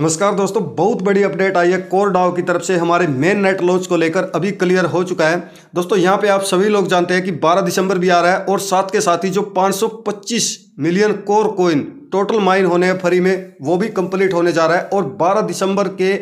नमस्कार दोस्तों बहुत बड़ी अपडेट आई है कोर डाव की तरफ से हमारे मेन नेट लॉन्च को लेकर अभी क्लियर हो चुका है दोस्तों यहाँ पे आप सभी लोग जानते हैं कि 12 दिसंबर भी आ रहा है और साथ के साथ ही जो 525 million Core coin total mine होने हैं फ्री में वो भी कंप्लीट होने जा रहा है और 12 दिसंबर के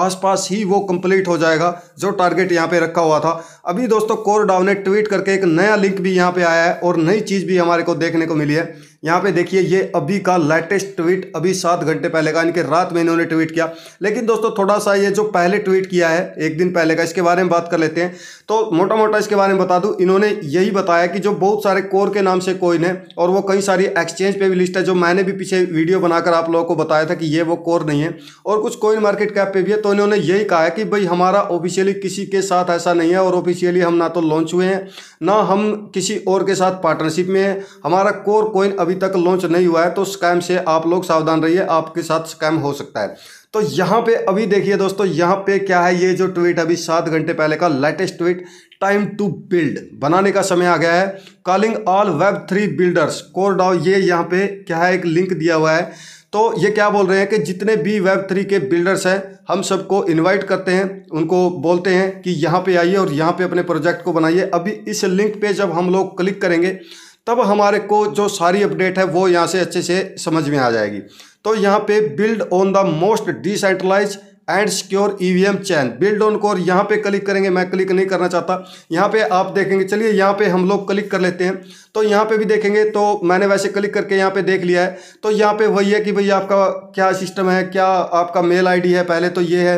आसपास ही वो कंप्लीट हो जाएगा जो टारगेट यहाँ पे रखा हुआ था अभी दोस्तों कोर डाव ने ट्वीट करके एक नया लिंक भी यहाँ पे आया है और नई चीज़ भी हमारे को देखने को मिली है यहाँ पे देखिए ये अभी का लेटेस्ट ट्वीट अभी सात घंटे पहले का इनके रात में इन्होंने ट्वीट किया लेकिन दोस्तों थोड़ा सा ये जो पहले ट्वीट किया है एक दिन पहले का इसके बारे में बात कर लेते हैं तो मोटा मोटा इसके बारे में बता दूँ इन्होंने यही बताया कि जो बहुत सारे कोर के नाम से कोइन है और वो कई सारी एक्सचेंज पर भी लिस्ट है जो मैंने भी पीछे वीडियो बनाकर आप लोगों को बताया था कि ये वो कोर नहीं है और कुछ कोइन मार्केट कैप पर भी है तो इन्होंने यही कहा है कि भाई हमारा ऑफिशियली किसी के साथ ऐसा नहीं है और ऑफिशियली हम ना तो लॉन्च हुए हैं ना हम किसी और के साथ पार्टनरशिप में हैं हमारा कोर कोइन अभी अभी तक लॉन्च नहीं हुआ है तो स्कैम से आप लोग सावधान रहिए आपके साथ स्कैम हो सकता है तो यहाँ पे अभी देखिए दोस्तों यहाँ पे क्या है ये जो ट्वीट अभी सात घंटे पहले का latest tweet time to build बनाने का समय आ गया है calling all web three builders Core DAO ये यहाँ पे क्या है एक लिंक दिया हुआ है तो ये क्या बोल रहे हैं कि जितने भी वेब थ्री के बिल्डर्स हैं हम सबको इनवाइट करते हैं उनको बोलते हैं कि यहाँ पे आइए और यहाँ पे अपने प्रोजेक्ट को बनाइए अभी इस लिंक पे जब हम लोग क्लिक करेंगे तब हमारे को जो सारी अपडेट है वो यहाँ से अच्छे से समझ में आ जाएगी तो यहाँ पे build on the most decentralized and secure EVM chain build on Core यहाँ पे क्लिक करेंगे मैं क्लिक नहीं करना चाहता यहाँ पे आप देखेंगे चलिए यहाँ पे हम लोग क्लिक कर लेते हैं तो यहाँ पे भी देखेंगे तो मैंने वैसे क्लिक करके यहाँ पे देख लिया है तो यहाँ पे वही है कि भाई आपका क्या सिस्टम है क्या आपका मेल आईडी है पहले तो ये है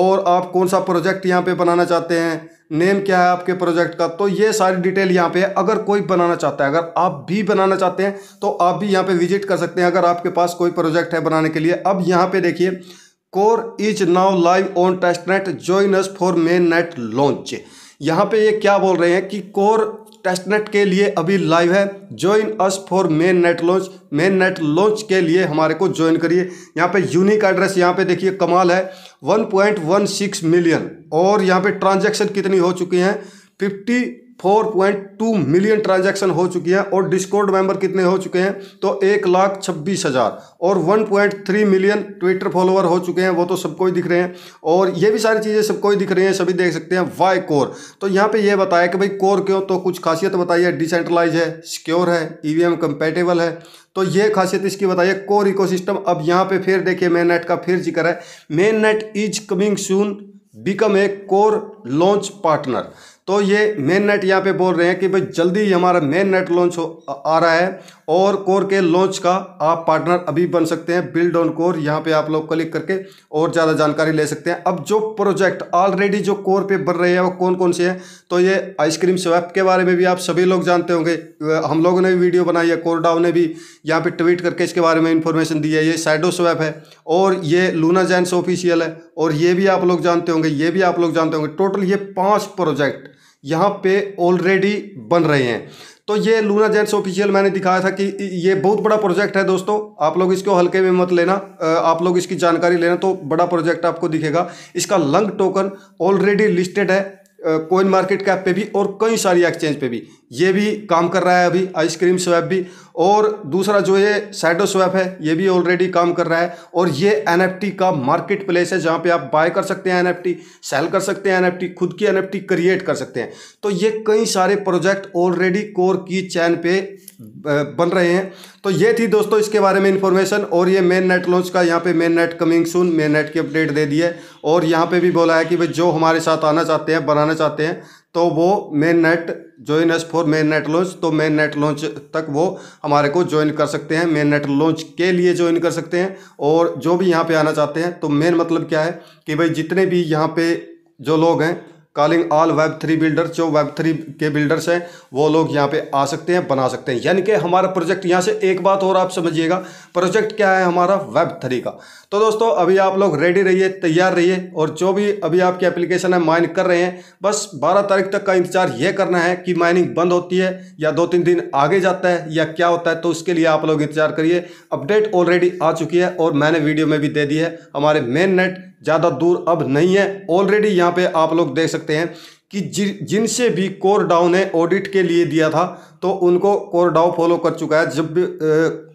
और आप कौन सा प्रोजेक्ट यहाँ पे बनाना चाहते हैं नेम क्या है आपके प्रोजेक्ट का तो ये सारी डिटेल यहाँ पे है अगर कोई बनाना चाहता है अगर आप भी बनाना चाहते हैं तो आप भी यहाँ पे विजिट कर सकते हैं अगर आपके पास कोई प्रोजेक्ट है बनाने के लिए अब यहाँ पे देखिए Core is now live on testnet join us for mainnet launch यहाँ पे ये क्या बोल रहे हैं कि कोर टेस्टनेट के लिए अभी लाइव है join us for mainnet launch mainnet launch के लिए हमारे को ज्वाइन करिए यहाँ पे यूनिक एड्रेस यहाँ पे देखिए कमाल है 1.16 मिलियन और यहाँ पे ट्रांजैक्शन कितनी हो चुकी हैं 4.2 मिलियन ट्रांजैक्शन हो चुकी हैं और डिस्कोर्ड मेंबर कितने हो चुके हैं तो एक लाख छब्बीस हज़ार और 1.3 मिलियन ट्विटर फॉलोअर हो चुके हैं वो तो सबको ही दिख रहे हैं और ये भी सारी चीज़ें सबको ही दिख रही हैं सभी देख सकते हैं वाई कोर तो यहाँ पे ये बताया कि भाई कोर क्यों तो कुछ खासियत बताइए डिसेंट्रलाइज है सिक्योर है ई वी कंपेटेबल है तो ये खासियत इसकी बताइए कोर इको अब यहाँ पर फिर देखिए मेन नेट का फिर जिक्र है mainnet is coming soon become a Core launch partner तो ये मेन नेट यहाँ पे बोल रहे हैं कि भाई जल्दी ही हमारा मेन नेट लॉन्च हो आ रहा है और कोर के लॉन्च का आप पार्टनर अभी बन सकते हैं बिल्ड ऑन कोर यहाँ पे आप लोग क्लिक करके और ज़्यादा जानकारी ले सकते हैं अब जो प्रोजेक्ट ऑलरेडी जो कोर पे बन रहे हैं वो कौन कौन से हैं तो ये आइसक्रीम स्वैप के बारे में भी आप सभी लोग जानते होंगे हम लोगों ने भी वीडियो बनाई है कोरडाव ने भी यहाँ पर ट्वीट करके इसके बारे में इन्फॉर्मेशन दी है ये साइडो स्वैप है और ये लूना जैंस ऑफिशियल है और ये भी आप लोग जानते होंगे ये भी आप लोग जानते होंगे टोटल ये पाँच प्रोजेक्ट यहाँ पे ऑलरेडी बन रहे हैं तो ये लूना जेंट्स ऑफिशियल मैंने दिखाया था कि ये बहुत बड़ा प्रोजेक्ट है दोस्तों आप लोग इसको हल्के में मत लेना आप लोग इसकी जानकारी लेना तो बड़ा प्रोजेक्ट आपको दिखेगा इसका लंग टोकन ऑलरेडी लिस्टेड है कोइन मार्केट कैप पे भी और कई सारी एक्सचेंज पे भी ये भी काम कर रहा है अभी आइसक्रीम स्वैप भी और दूसरा जो ये सैडो स्वैप है ये भी ऑलरेडी काम कर रहा है और ये एन का मार्केट प्लेस है जहाँ पे आप बाय कर सकते हैं एन सेल कर सकते हैं एन खुद की एन क्रिएट कर सकते हैं तो ये कई सारे प्रोजेक्ट ऑलरेडी कोर की चैन पे बन रहे हैं तो ये थी दोस्तों इसके बारे में इन्फॉर्मेशन और ये मेन नेट लॉन्च का यहाँ पे mainnet coming soon mainnet की अपडेट दे दी है और यहाँ पे भी बोला है कि भाई जो हमारे साथ आना चाहते हैं बनाना चाहते हैं तो वो mainnet join us for mainnet launch तो मेन नेट लॉन्च तक वो हमारे को ज्वाइन कर सकते हैं मेन नेट लॉन्च के लिए ज्वाइन कर सकते हैं और जो भी यहाँ पे आना चाहते हैं तो मेन मतलब क्या है कि भाई जितने भी यहाँ पे जो लोग हैं calling all web three builders जो वेब थ्री के बिल्डर्स हैं वो लोग यहाँ पे आ सकते हैं बना सकते हैं यानी कि हमारा प्रोजेक्ट यहाँ से एक बात और आप समझिएगा प्रोजेक्ट क्या है हमारा वेब थ्री का तो दोस्तों अभी आप लोग रेडी रहिए तैयार रहिए और जो भी अभी आपकी एप्लीकेशन है माइन कर रहे हैं बस 12 तारीख तक का इंतजार ये करना है कि माइनिंग बंद होती है या दो तीन दिन आगे जाता है या क्या होता है तो उसके लिए आप लोग इंतजार करिए अपडेट ऑलरेडी आ चुकी है और मैंने वीडियो में भी दे दी है हमारे मेन नेट ज़्यादा दूर अब नहीं है ऑलरेडी यहाँ पे आप लोग देख सकते हैं कि जिनसे भी कोरडाओ ने ऑडिट के लिए दिया था तो उनको कोरडाओ फॉलो कर चुका है जब भी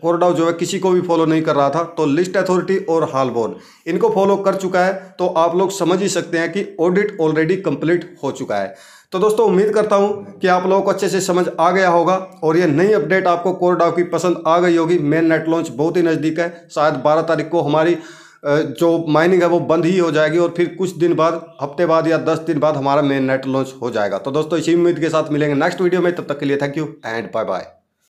कोरडाउ जो है किसी को भी फॉलो नहीं कर रहा था तो लिस्ट अथॉरिटी और हाल बोर्ड इनको फॉलो कर चुका है तो आप लोग समझ ही सकते हैं कि ऑडिट ऑलरेडी कंप्लीट हो चुका है तो दोस्तों उम्मीद करता हूं कि आप लोगों को अच्छे से समझ आ गया होगा और ये नई अपडेट आपको कोरडाउ की पसंद आ गई होगी मेन नेट लॉन्च बहुत ही नज़दीक है शायद बारह तारीख को हमारी जो माइनिंग है वो बंद ही हो जाएगी और फिर कुछ दिन बाद हफ्ते बाद या दस दिन बाद हमारा मेन नेट लॉन्च हो जाएगा तो दोस्तों इसी उम्मीद के साथ मिलेंगे नेक्स्ट वीडियो में तब तक के लिए thank you and bye bye